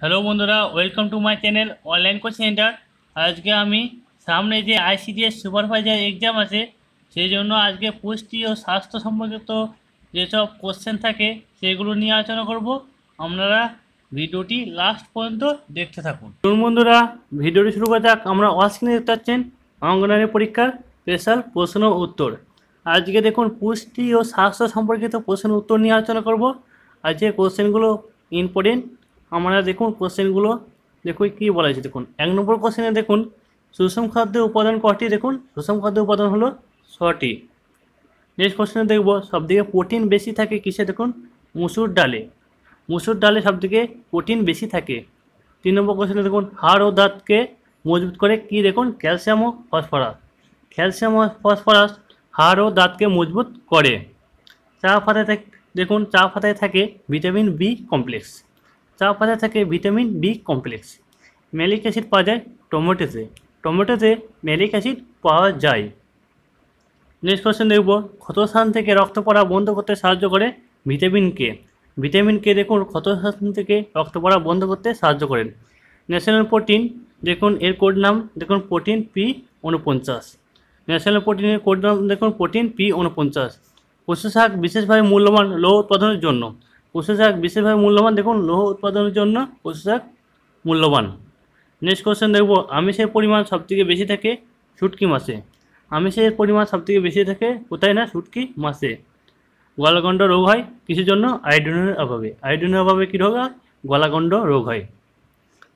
hello বন্ধুরা welcome to my channel online coaching centre আজকে আমি সামনে যে আইসিডিএস সুপারভাইজার এক্সাম আছে সেই জন্য আজকে পুষ্টি ও স্বাস্থ্য সম্পর্কিত যেসব কোশ্চেন থাকে সেগুলো নিয়ে আলোচনা করব আপনারা ভিডিওটি লাস্ট পর্যন্ত দেখতে থাকুন তরুণ বন্ধুরা ভিডিওটি শুরু করে যাক আমরা অস্ক্রিনে দেখতে পাচ্ছেন অঙ্গনারী পরীক্ষার স্পেশাল প্রশ্ন উত্তর আজকে দেখুন পুষ্টি ও স্বাস্থ্য সম্পর্কিত প্রশ্ন উত্তর নিয়ে আলোচনা করব আজকে কোশ্চেনগুলো ইম্পর্টেন্ট আমরা দেখুন কোশ্চেনগুলো দেখুন কী বলা হয়েছে দেখুন এক নম্বর কোশ্চেনে দেখুন সুষম খাদ্যের উপাদান কটি দেখুন সুষম খাদ্যের উপাদান হলো ছটি নেক্সট কোশ্চেনে দেখব থেকে প্রোটিন বেশি থাকে কিসে দেখুন মুসুর ডালে মুসুর ডালে থেকে প্রোটিন বেশি থাকে তিন নম্বর কোশ্চেনে দেখুন হাড় ও দাঁতকে মজবুত করে কি দেখুন ক্যালসিয়াম ও ফসফরাস ক্যালসিয়াম ও ফসফরাস হাড় ও দাঁতকে মজবুত করে চা পাতায় দেখুন চা পাতায় থাকে ভিটামিন বি কমপ্লেক্স চা পাতা থাকে vitamin B complex malic acid পাওয়া যায় টমেটোতে টমেটোতে ম্যালিক অ্যাসিড পাওয়া যায় নেক্সট কোশ্চেন দেখব ক্ষতস্থান থেকে রক্ত পড়া বন্ধ করতে সাহায্য করে ভিটামিন কে ভিটামিন কে দেখুন ক্ষতস্থান থেকে রক্ত পড়া বন্ধ করতে সাহায্য করেন ন্যাশনাল প্রোটিন দেখুন এর কোড নাম দেখুন প্রোটিন পি উনপঞ্চাশ ন্যাশনাল প্রোটিনের কোড নাম দেখুন প্রোটিন পি উনপঞ্চাশ পশু শাক বিশেষভাবে মূল্যবান লৌ উৎপাদনের জন্য পোস্ত শাক বিশেষভাবে মূল্যবান দেখুন লৌহ উৎপাদনের জন্য পশু শাক মূল্যবান নেক্সট কোশ্চেন দেখব আমিষের পরিমাণ সবথেকে বেশি থাকে ছুটকি মাসে আমিষের পরিমাণ সবথেকে বেশি থাকে কোথায় না শুটকি মাসে গলাগণ্ড রোগ হয় কিসের জন্য আয়োডিনের অভাবে আয়োডিনের অভাবে কী রোগ হয় গলাগণ্ড রোগ হয়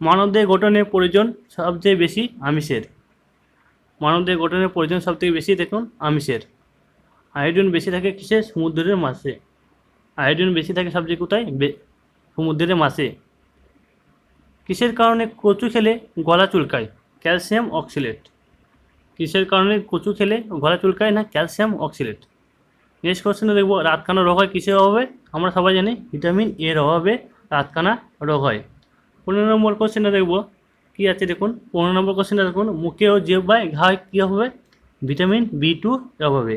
মানবদের গঠনের প্রয়োজন সবচেয়ে বেশি আমিষের মানবদের গঠনের প্রয়োজন সবথেকে বেশি দেখুন আমিষের আয়োডিন বেশি থাকে কিসে সমুদ্রের মাসে আয়োডিন বেশি থাকে সবচেয়ে কোথায় সমুদ্রের মাছে কিসের কারণে কচু খেলে গলা চুলকায় ক্যালসিয়াম অক্সিলেট কিসের কারণে কচু খেলে গলা চুলকায় না ক্যালসিয়াম অক্সিলেট নেক্সট কোশ্চেনে দেখবো রাতকানা রোগ হয় কিসের অভাবে আমরা সবাই জানি ভিটামিন এর অভাবে রাতকানা রোগ হয় পনেরো নম্বর কোশ্চেনে দেখবো কী আছে দেখুন পনেরো নম্বর কোশ্চেনটা দেখুন মুখে ও জেব্বায় ঘা কী হবে ভিটামিন বি টু অভাবে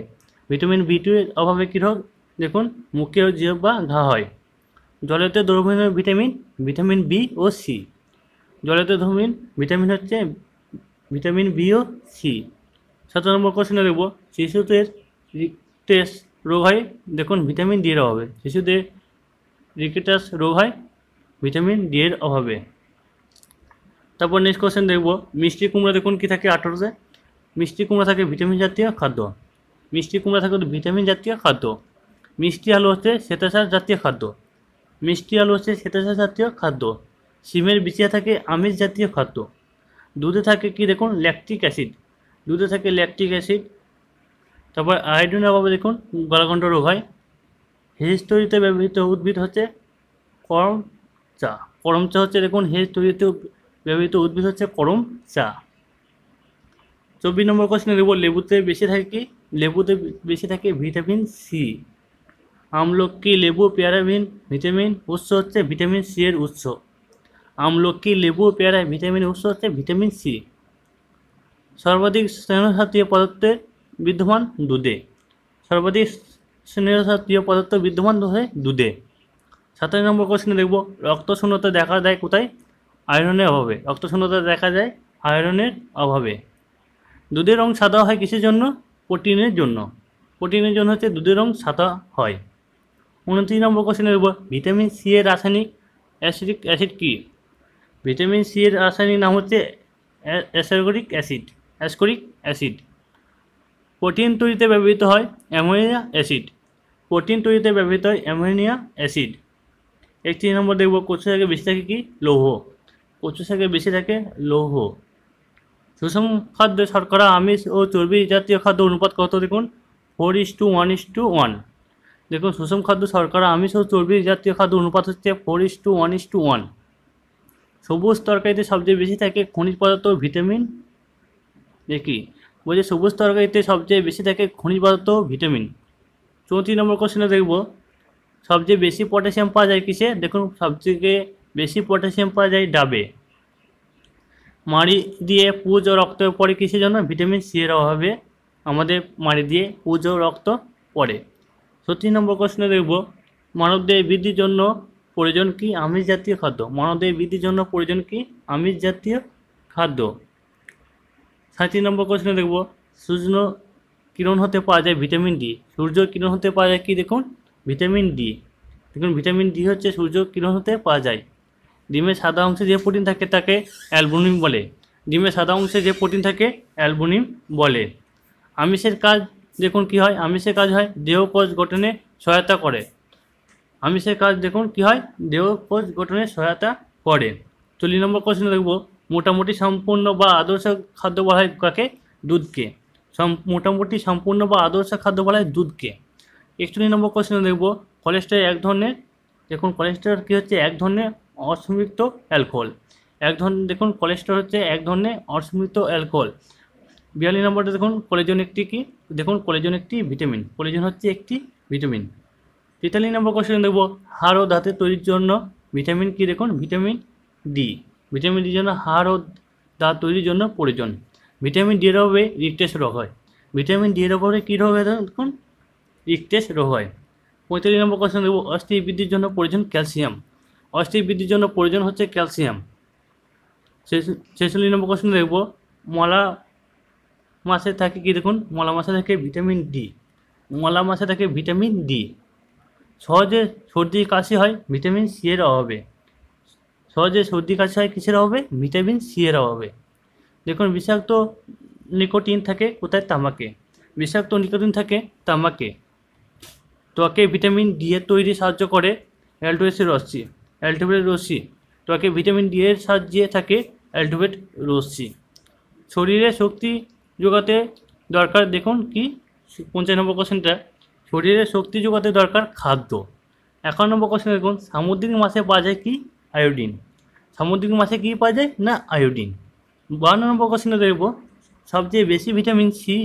ভিটামিন বি টু এর অভাবে কী রোগ দেখুন মুখে ও জিহ্বা ঘা হয় জলেতে দ্রবণীয় ভিটামিন ভিটামিন বি ও সি জলেতে দ্রবণীয় ভিটামিন হচ্ছে ভিটামিন বি ও সি সাত নম্বর কোশ্চেনে দেখব শিশুদের রিকটেস রোগ হয় দেখুন ভিটামিন ডি এর অভাবে শিশুদের রিকটেস রোগ হয় ভিটামিন ডি এর অভাবে তারপর নেক্সট কোশ্চেন দেখব মিষ্টি কুমড়া দেখুন কী থাকে আঠারোতে মিষ্টি কুমড়া থাকে ভিটামিন জাতীয় খাদ্য মিষ্টি কুমড়া থাকে ভিটামিন জাতীয় খাদ্য মিষ্টি আলু হচ্ছে শ্বেতসার জাতীয় খাদ্য মিষ্টি আলু হচ্ছে শ্বেতসার জাতীয় খাদ্য সিমের বিচিয়া থাকে আমিষ জাতীয় খাদ্য দুধে থাকে কি দেখুন ল্যাকটিক অ্যাসিড দুধে থাকে ল্যাকটিক অ্যাসিড তারপর আয়োডিনের অভাবে দেখুন গলাকণ্ঠ রোগ হয় হিস্টোরিতে ব্যবহৃত উদ্ভিদ হচ্ছে করম চা করম চা হচ্ছে দেখুন হিস্টোরিতে ব্যবহৃত উদ্ভিদ হচ্ছে করম চা চব্বিশ নম্বর কোশ্চেন দেখব লেবুতে বেশি থাকে কি লেবুতে বেশি থাকে ভিটামিন সি আমলকি লেবু প্যারাভিন ভিটামিন উৎস হচ্ছে ভিটামিন সি এর উৎস আমলকি লেবু পেয়ারা ভিটামিন উৎস হচ্ছে ভিটামিন সি সর্বাধিক স্নেহজাতীয় পদার্থের বিদ্যমান দুধে সর্বাধিক স্নেহজাতীয় পদার্থ বিদ্যমান হয় দুধে সাতাশ নম্বর কোশ্চেনে দেখব রক্ত শূন্যতা দেখা দেয় কোথায় আয়রনের অভাবে রক্ত শূন্যতা দেখা যায় আয়রনের অভাবে দুধের রং সাদা হয় কিসের জন্য প্রোটিনের জন্য প্রোটিনের জন্য হচ্ছে দুধের রং সাদা হয় উনত্রিশ নম্বর কোশ্চেনের উপর ভিটামিন সি এর রাসায়নিক অ্যাসিডিক অ্যাসিড কী ভিটামিন সি এর রাসায়নিক নাম হচ্ছে ascorbic acid ascorbic acid protein তৈরিতে ব্যবহৃত হয় অ্যামোনিয়া অ্যাসিড প্রোটিন তৈরিতে ব্যবহৃত হয় অ্যামোনিয়া অ্যাসিড একত্রিশ নম্বর দেখব কচু শাকে বেশি থাকে কি লৌহ কচু শাকে বেশি থাকে লৌহ সুষম খাদ্য শর্করা আমিষ ও চর্বি জাতীয় খাদ্য অনুপাত কত দেখুন four is to one is to one দেখুন সুষম খাদ্য সরকার আমিষ ও চর্বি জাতীয় খাদ্য অনুপাত হচ্ছে four is to one is to one সবুজ তরকারিতে সবচেয়ে বেশি থাকে খনিজ পদার্থ ভিটামিন দেখি বলছে সবুজ তরকারিতে সবচেয়ে বেশি থাকে খনিজ পদার্থ ভিটামিন চৌত্রিশ নম্বর কোশ্চেনে দেখব সবচেয়ে বেশি পটাশিয়াম পাওয়া যায় কিসে দেখুন সবথেকে বেশি পটাশিয়াম পাওয়া যায় ডাবে মাড়ি দিয়ে পুজ ও রক্ত পড়ে কিসের জন্য ভিটামিন সি এর অভাবে আমাদের মাড়ি দিয়ে পুজ ও রক্ত পড়ে সতেরো নম্বর প্রশ্ন দেখব মানবদেহ বৃদ্ধির জন্য প্রয়োজন কি আমিষ জাতীয় খাদ্য মানবদেহের বৃদ্ধির জন্য প্রয়োজন কি আমিষ জাতীয় খাদ্য সাঁত্রিশ নম্বর প্রশ্ন দেখব সূর্য কিরণ হতে পাওয়া যায় ভিটামিন ডি সূর্য কিরণ হতে পাওয়া যায় কি দেখুন ভিটামিন ডি দেখুন ভিটামিন ডি হচ্ছে সূর্য কিরণ হতে পাওয়া যায় ডিমের সাদা অংশে যে প্রোটিন থাকে তাকে অ্যালবুমিন বলে ডিমের সাদা অংশে যে প্রোটিন থাকে অ্যালবুমিন বলে আমিষের কাজ দেখুন কি হয় আমিষের কাজ হয় দেহকোষ গঠনে সহায়তা করে আমিষের কাজ দেখুন কি হয় দেহকোষ গঠনে সহায়তা করে চল্লিশ নম্বর কোশ্চেন দেখব মোটামুটি সম্পূর্ণ বা আদর্শ খাদ্য বলা হয় কাকে দুধকে মোটামুটি সম্পূর্ণ বা আদর্শ খাদ্য বলা হয় দুধকে একচল্লিশ নম্বর কোশ্চেন দেখব কোলেস্ট্রল এক ধরনের দেখুন কোলেস্ট্রল কী হচ্ছে এক ধরনের অসমৃক্ত অ্যালকোহল এক ধরনের দেখুন কোলেস্ট্রল হচ্ছে এক ধরনের অসম্পৃক্ত অ্যালকোহল বিয়াল্লিশ নম্বরটা দেখুন কোলেজন একটি কি দেখুন কোলেজন একটি ভিটামিন কোলেজন হচ্ছে একটি ভিটামিন তেতাল্লিশ নম্বর কোশ্চেন দেখব হাড় ও দাঁতের তৈরির জন্য ভিটামিন কি দেখুন ভিটামিন ডি ভিটামিন ডির জন্য হাড় ও দাঁত তৈরির জন্য প্রয়োজন ভিটামিন ডি এর অভাবে রিকটেস রোগ হয় ভিটামিন ডি এর অভাবে কী রোগ হয় দেখুন রিকটেস রোগ হয় পঁয়তাল্লিশ নম্বর কোশ্চেন দেখব অস্থি বৃদ্ধির জন্য প্রয়োজন ক্যালসিয়াম অস্থি বৃদ্ধির জন্য প্রয়োজন হচ্ছে ক্যালসিয়াম ছেচল্লিশ নম্বর কোশ্চেন দেখব মলা মাছে থাকে কি দেখুন মলা মাছে থাকে ভিটামিন ডি মলা মাছে থাকে ভিটামিন ডি সহজে সর্দি কাশি হয় ভিটামিন সি এর অভাবে সহজে সর্দি কাশি হয় কিসের অভাবে ভিটামিন সি এর অভাবে দেখুন বিষাক্ত নিকোটিন থাকে কোথায় তামাকে বিষাক্ত নিকোটিন থাকে তামাকে ত্বকে ভিটামিন ডি এর তৈরি সাহায্য করে অ্যালটোবেসের রশ্মি অ্যালটোবেট রশ্মি ত্বকে ভিটামিন ডি এর সাহায্যে থাকে অ্যালটোবেট রশ্মি শরীরে শক্তি যোগাতে দরকার দেখুন কি পঞ্চানব্বই নম্বর কোশ্চেনটা শরীরে শক্তি যোগাতে দরকার খাদ্য একানব্বই নম্বর কোশ্চেন দেখুন সামুদ্রিক মাছে পাওয়া যায় কী আয়োডিন সামুদ্রিক মাছে কী পাওয়া যায় না আয়োডিন বাহান্ন নম্বর কোশ্চেনে দেখব সবচেয়ে বেশি ভিটামিন সি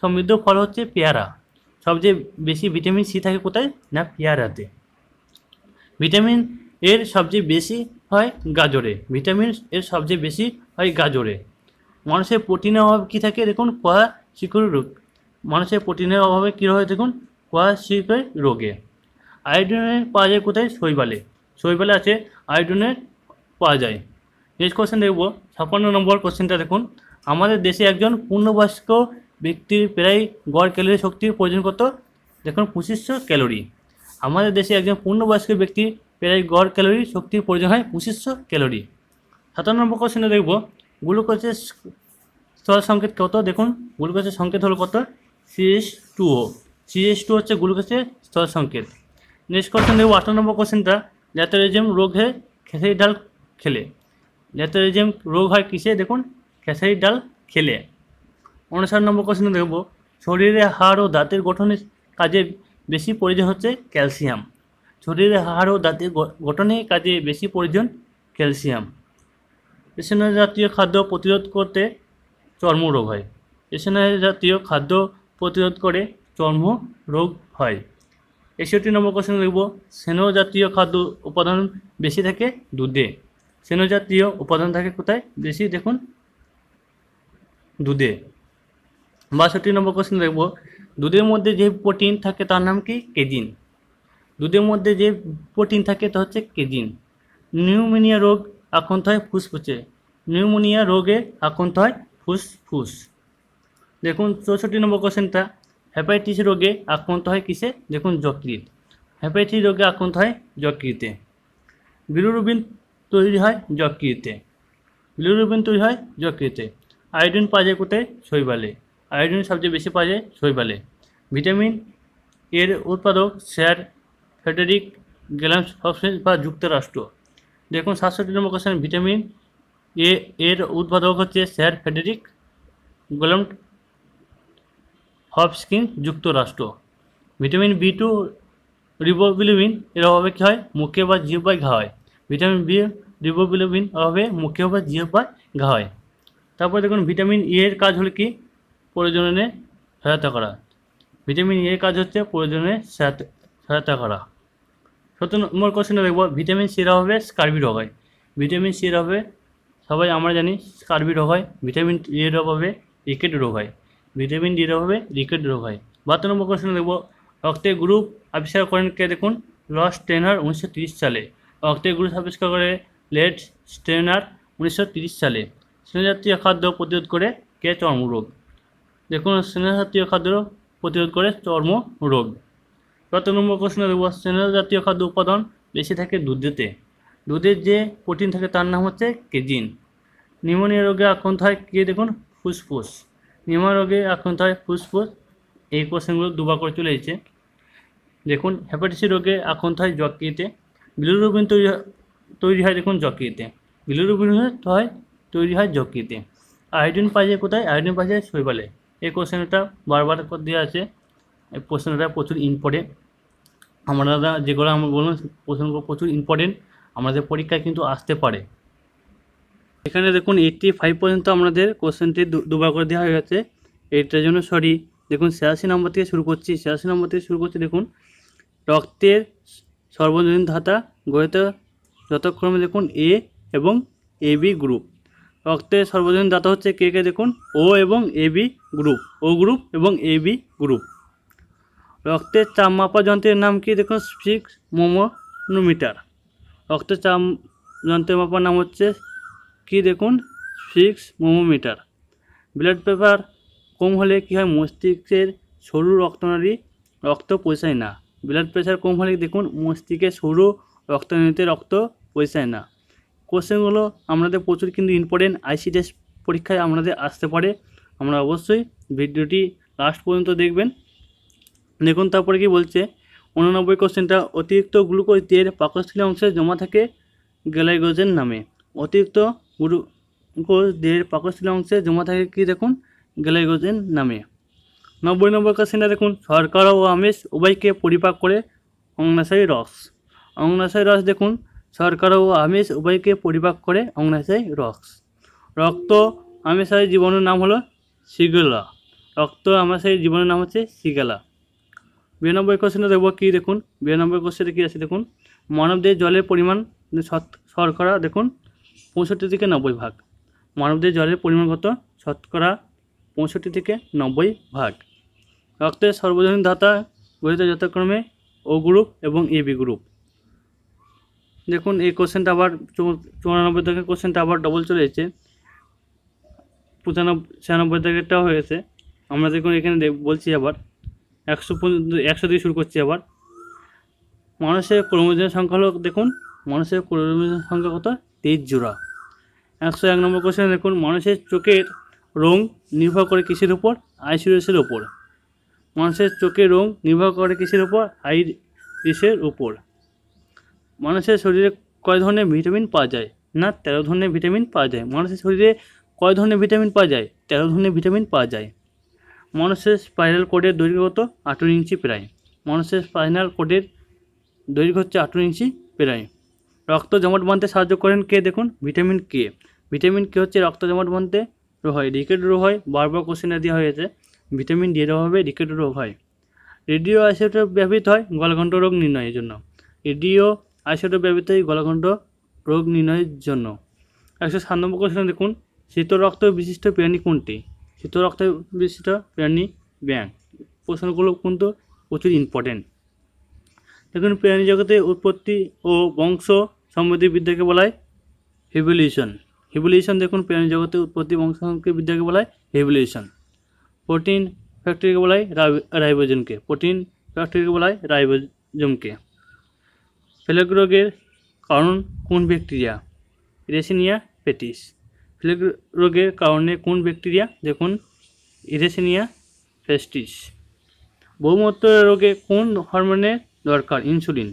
সমৃদ্ধ ফল হচ্ছে পেয়ারা সবচেয়ে বেশি ভিটামিন সি থাকে কোথায় না পেয়ারাতে ভিটামিন এর সবচেয়ে বেশি হয় গাজরে ভিটামিন এর সবচেয়ে বেশি হয় গাজরে মানুষের প্রোটিনের অভাব কী থাকে দেখুন কয়া শিকড় রোগ মানুষের প্রোটিনের অভাবে কী হয় দেখুন কোয়া শিকড় রোগে আয়োডনের পাওয়া যায় কোথায় শৈবালে শৈবালে আছে আয়োডনের পাওয়া যায় নেক্সট কোয়েশ্চেন দেখব ছাপান্ন নম্বর কোশ্চেনটা দেখুন আমাদের দেশে একজন পূর্ণবয়স্ক ব্যক্তির প্রায় গড় ক্যালোরি শক্তির প্রয়োজন কত দেখুন পঁচিশশো ক্যালোরি আমাদের দেশে একজন পূর্ণবয়স্ক ব্যক্তি প্রায় গড় ক্যালোরি শক্তির প্রয়োজন হয় পঁচিশশো ক্যালোরি সাতান্ন নম্বর কোশ্চেনটা দেখব গ্লুকোজের স্থল সংকেত কত দেখুন গ্লুকোজের সংকেত হলো কত সিএস টু ও সিএস টু হচ্ছে গ্লুকোজের স্থল সংকেত নেক্সট কোশ্চেন দেখব আঠারো নম্বর কোশ্চেনটা ল্যাথোরিজম রোগ হয়ে খেসারি ডাল খেলে ল্যাথোরিজম রোগ হয় কিসে দেখুন খেসারি ডাল খেলে অনুসার নম্বর কোশ্চেন দেখব শরীরে হাড় ও দাঁতের গঠনের কাজে বেশি প্রয়োজন হচ্ছে ক্যালসিয়াম শরীরে হাড় ও দাঁতের গঠনের কাজে বেশি প্রয়োজন ক্যালসিয়াম এসেনা জাতীয় খাদ্য প্রতিরোধ করতে চর্মরোগ হয় এসেনা জাতীয় খাদ্য প্রতিরোধ করে চর্ম রোগ হয় একষট্টি নম্বর কোশ্চেন লিখব সেনো জাতীয় খাদ্য উপাদান বেশি থাকে দুধে সেনো জাতীয় উপাদান থাকে কোথায় বেশি দেখুন দুধে বাষট্টি নম্বর কোশ্চেন দেখব দুধের মধ্যে যে প্রোটিন থাকে তার নাম কি কেজিন দুধের মধ্যে যে প্রোটিন থাকে তা হচ্ছে কেজিন নিউমোনিয়া রোগ আক্রান্ত হয় ফুসফুসে নিউমোনিয়া রোগে আক্রান্ত হয় ফুসফুস দেখুন চৌষট্টি নম্বর কোশ্চেনটা হ্যাপাইটিস রোগে আক্রান্ত হয় কিসে দেখুন যকৃত হ্যাপাইটিস রোগে আক্রান্ত হয় যকৃতে বিলুরুবিন তৈরি হয় যকৃতে বিলুরুবিন তৈরি হয় যকৃতে আয়োডিন পাওয়া যায় কোথায় শৈবালে আয়োডিন সবচেয়ে বেশি পাওয়া যায় শৈবালে ভিটামিন এর উৎপাদক স্যার ফেডেরিক গ্যালাম বা যুক্তরাষ্ট্র দেখুন সাতষট্টি নম্বর কোশ্চেন ভিটামিন এ এর উৎপাদক হচ্ছে স্যার ফেডেরিক গোলামট হপসকিন যুক্তরাষ্ট্র ভিটামিন বি টু রিবোবিলিবিন এর অভাবে কী হয় মুখে বা জিহ্বায় ঘা হয় ভিটামিন বি রিবোবিলিবিন অভাবে মুখে বা জিহ্বায় ঘা হয় তারপর দেখুন ভিটামিন ই এর কাজ হল কি প্রয়োজনে সহায়তা করা ভিটামিন এ এর কাজ হচ্ছে প্রয়োজনে সহায়তা করা সতেরো নম্বর কোশ্চেনে দেখবো ভিটামিন সির হবে স্কার্বি রোগ হয় ভিটামিন সির হবে সবাই আমরা জানি স্কার্বি রোগ হয় ভিটামিন এর হবে রিকেট রোগ হয় ভিটামিন ডির হবে রিকেট রোগ হয় বাহাত্তর নম্বর কোশ্চেনে দেখবো রক্তের গ্রুপ আবিষ্কার করেন কে দেখুন লস স্টেনার উনিশশো সালে রক্তের গ্রুপ আবিষ্কার করে লেট স্ট্রেনার উনিশশো সালে স্নেহজাতীয় খাদ্য প্রতিরোধ করে কে চর্মরোগ দেখুন স্নেহজাতীয় খাদ্য প্রতিরোধ করে চর্ম রোগ কত নম্বর প্রশ্ন রেবস্টেনল জাতীয় খাদ্য উপাদান বেশি থাকে দুধেতে দুধের যে প্রোটিন থাকে তার নাম হচ্ছে কেজিন নিউমোনিয়া রোগে আক্রান্ত হয় কে দেখুন ফুসফুস নিউমোনিয়া রোগে আক্রান্ত হয় ফুসফুস এই কোশ্চেনগুলো দুবার করে চলে এসেছে দেখুন হেপাটাইটিস রোগে আক্রান্ত হয় যকৃতে বিলুরুবিন তৈরি তৈরি হয় দেখুন যকৃতে বিলুরুবিন হয় তৈরি হয় যকৃতে আয়োডিন পাওয়া যায় কোথায় আয়োডিন পাওয়া যায় শৈবালে এই কোশ্চেনটা বারবার দেওয়া আছে এই প্রশ্নটা প্রচুর ইম্পর্টেন্ট আমরা যেগুলো আমরা বললাম প্রশ্নগুলো প্রচুর ইম্পর্টেন্ট আমাদের পরীক্ষায় কিন্তু আসতে পারে এখানে দেখুন এইটটি ফাইভ পর্যন্ত আমাদের কোশ্চেনটি দুবার করে দেওয়া হয়ে গেছে এইটার জন্য সরি দেখুন ছিয়াশি নম্বর থেকে শুরু করছি ছিয়াশি নম্বর থেকে শুরু করছি দেখুন রক্তের সর্বজনীন ধাতা গড়িত যথাক্রমে দেখুন এ এবং এ বি গ্রুপ রক্তের সর্বজনীন দাতা হচ্ছে কে কে দেখুন ও এবং A B group O group এবং এ বি গ্রুপ রক্তের চাপ মাপা যন্ত্রের নাম কি দেখুন সিক্স মোমোনোমিটার রক্তের চাপ যন্ত্রের মাপার নাম হচ্ছে কি দেখুন সিক্স মোমোমিটার ব্লাড পেপার কম হলে কি হয় মস্তিষ্কের সরু রক্তনারী রক্ত পৌঁছায় না ব্লাড প্রেশার কম হলে দেখুন মস্তিষ্কের সরু রক্তনারীতে রক্ত পৌঁছায় না কোশ্চেনগুলো আমাদের প্রচুর কিন্তু ইম্পর্টেন্ট টেস্ট পরীক্ষায় আমাদের আসতে পারে আমরা অবশ্যই ভিডিওটি লাস্ট পর্যন্ত দেখবেন দেখুন তারপরে কি বলছে উননব্বই কোশ্চেনটা অতিরিক্ত গ্লুকোজ দিয়ে পাকস্থলী অংশে জমা থাকে গ্যালাইগোজেন নামে অতিরিক্ত গ্লুকোজ দেহের পাকস্থলী অংশে জমা থাকে কি দেখুন গ্যালাইগোজেন নামে নব্বই নম্বর কোশ্চেনটা দেখুন শর্করা ও আমেশ উভয়কে পরিপাক করে অগ্নাশয় রস অগ্নাশয় রস দেখুন শর্করা ও আমেশ উভয়কে পরিপাক করে অগ্নাশয় রস রক্ত আমেশায় জীবনের নাম হলো সিগেলা রক্ত আমাশয় জীবনের নাম হচ্ছে সিগেলা বিরানব্বই কোশ্চেনে দেখব কী দেখুন বিরানব্বই কোশ্চেনে কী আছে দেখুন মানবদের জলের পরিমাণ শতকরা দেখুন পঁয়ষট্টি থেকে নব্বই ভাগ মানবদের জলের পরিমাণ কত শতকরা পঁয়ষট্টি থেকে নব্বই ভাগ রক্তের সর্বজনীন ধাতা গঠিত যথাক্রমে ও গ্রুপ এবং এবি গ্রুপ দেখুন এই কোশ্চেনটা আবার চুরানব্বই থেকে কোশ্চেনটা আবার ডবল চলে এসেছে পঁচানব্বই ছিয়ানব্বই থেকেটাও হয়েছে আমরা দেখুন এখানে বলছি আবার একশো একশো দিয়ে শুরু করছি আবার মানুষের ক্রোমোজোমের সংখ্যা হলো দেখুন মানুষের ক্রোমোজোমের সংখ্যা কত তেইশ জোড়া একশো এক নম্বর কোশ্চেন দেখুন মানুষের চোখের রং নির্ভর করে কৃষির উপর আইসিরিয়াসের ওপর মানুষের চোখের রং নির্ভর করে কৃষির উপর আইরিসের উপর মানুষের শরীরে কয় ধরনের ভিটামিন পাওয়া যায় না তেরো ধরনের ভিটামিন পাওয়া যায় মানুষের শরীরে কয় ধরনের ভিটামিন পাওয়া যায় তেরো ধরনের ভিটামিন পাওয়া যায় মনসের স্পাইনাল কোডের দৈর্ঘ্য কত আঠেরো ইঞ্চি প্রায় মনসের স্পাইনাল কোডের দৈর্ঘ্য হচ্ছে আঠেরো ইঞ্চি প্রায় রক্ত জমাট বাঁধতে সাহায্য করেন কে দেখুন ভিটামিন কে ভিটামিন কে হচ্ছে রক্ত জমাট বাঁধতে রোগ হয় রিকেট রোগ হয় বারবার কোশ্চেনে দেওয়া হয়েছে ভিটামিন ডি এর অভাবে রিকেট রোগ হয় রেডিও আইসোটোপ ব্যবহৃত হয় গলঘণ্ট রোগ নির্ণয়ের জন্য রেডিও আইসোটোপ ব্যবহৃত হয় গলঘণ্ট রোগ নির্ণয়ের জন্য একশো সাত নম্বর কোশ্চেন দেখুন শীত রক্ত বিশিষ্ট প্রাণী কোনটি শীত রক্ত বিশিষ্ট প্রাণী ব্যাঙ প্রশ্নগুলো কিন্তু প্রচুর ইম্পর্টেন্ট দেখুন প্রাণী জগতে উৎপত্তি ও বংশ সম্বন্ধীয় বিদ্যাকে বলা হয় হিভলিউশন হিভলিউশন দেখুন প্রাণী জগতে উৎপত্তি বংশ বিদ্যাকে বলা হয় হিভলিউশন প্রোটিন ফ্যাক্টরিকে বলা হয় রাইবোজোমকে প্রোটিন ফ্যাক্টরিকে বলা হয় রাইবোজমকে ফেলেক রোগের কারণ কোন ব্যাকটেরিয়া রেসিনিয়া পেটিস প্লেগ রোগের কারণে কোন ব্যাকটেরিয়া দেখুন ইরেসিনিয়া ফেস্টিস বহুমূত্র রোগে কোন হরমোনের দরকার ইনসুলিন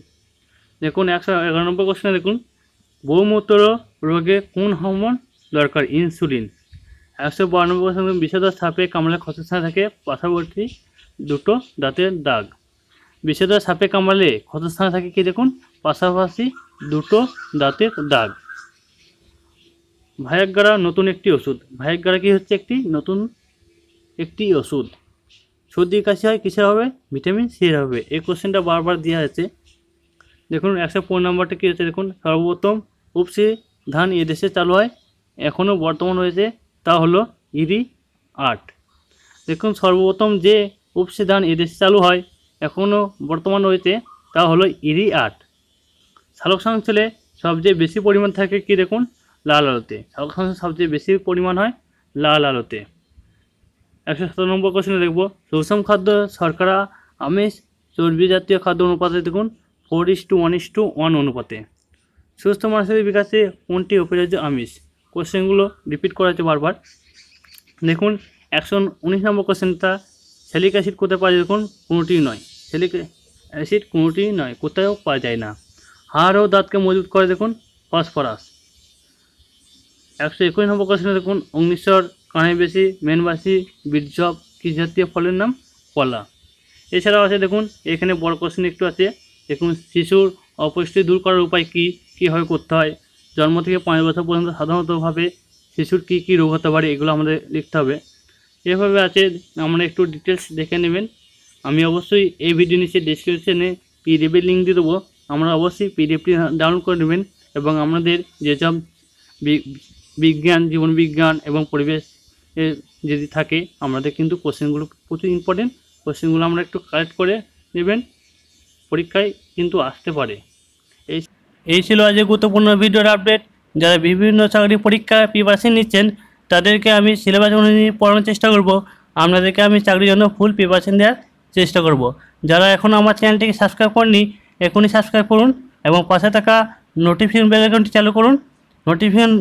দেখুন একশো এগারো নম্বর দেখুন বহুমূত্র রোগে কোন হরমোন দরকার ইনসুলিন একশো বারানব্বই নম্বর দেখুন বিষাদ সাপে কামড়ে ক্ষতস্থানে থাকে পাশাপাশি দুটো দাঁতের দাগ বিষাদ সাপে কামালে ক্ষতস্থানে থাকে কি দেখুন পাশাপাশি দুটো দাঁতের দাগ ভায়াগ্রা নতুন একটি ওষুধ ভায়াগ্রা কি হচ্ছে একটি নতুন একটি ওষুধ সর্দি কাশি হয় কিসে হবে ভিটামিন সি হবে এই কোশ্চেনটা বারবার দেওয়া আছে দেখুন একশো পনেরো নম্বরটা কী হচ্ছে দেখুন সর্বপ্রথম উপসি ধান এদেশে চালু হয় এখনও বর্তমান হয়েছে তা হলো ইরি আট দেখুন সর্বপ্রথম যে উপসি ধান এদেশে চালু হয় এখনও বর্তমান রয়েছে তা হলো ইরি আট সালোকসংশ্লেষে সবচেয়ে বেশি পরিমাণ থাকে কি দেখুন লাল আলোতে অক্সাজেন সবচেয়ে বেশি পরিমাণ হয় লাল আলোতে একশো সতেরো নম্বর কোশ্চেনে দেখব সুষম খাদ্য শর্করা আমিষ চর্বি জাতীয় খাদ্য অনুপাতে দেখুন four is to one is to one অনুপাতে সুস্থ মানুষের বিকাশে কোনটি অপরিহার্য আমিষ কোশ্চেনগুলো রিপিট করা হচ্ছে বারবার দেখুন একশো উনিশ নম্বর কোশ্চেনটা সেলিক অ্যাসিড কোথায় পাওয়া যায় দেখুন কোনোটিই নয় সেলিক অ্যাসিড কোনোটিই নয় কোথাও পাওয়া যায় না হাড় ও দাঁতকে মজবুত করে দেখুন ফসফরাস একশো একুশ নম্বর কোশ্চেন দেখুন অগ্নিশ্বর কানাইবেশি মেনবাসি বীরজব কি জাতীয় ফলের নাম কলা এছাড়াও আছে দেখুন এখানে বড় কোশ্চেন একটু আছে দেখুন শিশুর অপুষ্টি দূর করার উপায় কী কীভাবে করতে হয় জন্ম থেকে পাঁচ বছর পর্যন্ত সাধারণতভাবে শিশুর কী কী রোগ হতে পারে এগুলো আমাদের লিখতে হবে এভাবে আছে আমরা একটু ডিটেলস দেখে নেবেন আমি অবশ্যই এই ভিডিও নিচে ডিসক্রিপশনে পিডিএফের লিঙ্ক দিয়ে দেবো আমরা অবশ্যই পিডিএফটি ডাউনলোড করে নেবেন এবং আমাদের যেসব বিজ্ঞান জীবনবিজ্ঞান এবং পরিবেশ যদি থাকে আমাদের কিন্তু কোশ্চেনগুলো প্রচুর ইম্পর্টেন্ট কোশ্চেনগুলো আমরা একটু কালেক্ট করে নেবেন পরীক্ষায় কিন্তু আসতে পারে এই এই ছিল আজকে গুরুত্বপূর্ণ ভিডিওর আপডেট যারা বিভিন্ন চাকরি পরীক্ষা প্রিপারেশন নিচ্ছেন তাদেরকে আমি সিলেবাস অনুযায়ী পড়ানোর চেষ্টা করব আপনাদেরকে আমি চাকরির জন্য ফুল প্রিপারেশন দেওয়ার চেষ্টা করব যারা এখন আমার চ্যানেলটিকে সাবস্ক্রাইব করেনি এখনই সাবস্ক্রাইব করুন এবং পাশে থাকা নোটিফিকেশন বেলাইকনটি চালু করুন নোটিফিকেশন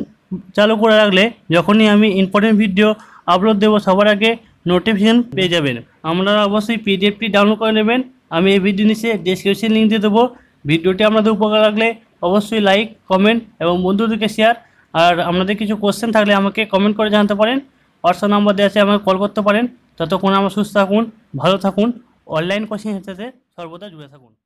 চালু করে রাখলে যখনই আমি ইম্পর্টেন্ট ভিডিও আপলোড দেবো সবার আগে নোটিফিকেশান পেয়ে যাবেন আপনারা অবশ্যই পিডিএফটি ডাউনলোড করে নেবেন আমি এই ভিডিও নিচে ডিসক্রিপশন লিঙ্ক দিয়ে দেবো ভিডিওটি আপনাদের উপকার লাগলে অবশ্যই লাইক কমেন্ট এবং বন্ধুদেরকে শেয়ার আর আপনাদের কিছু কোশ্চেন থাকলে আমাকে কমেন্ট করে জানতে পারেন হোয়াটসঅ্যাপ নাম্বার দেওয়া আছে আমাকে কল করতে পারেন ততক্ষণ আমার সুস্থ থাকুন ভালো থাকুন অনলাইন কোশ্চেন হিসেবে সর্বদা জুড়ে থাকুন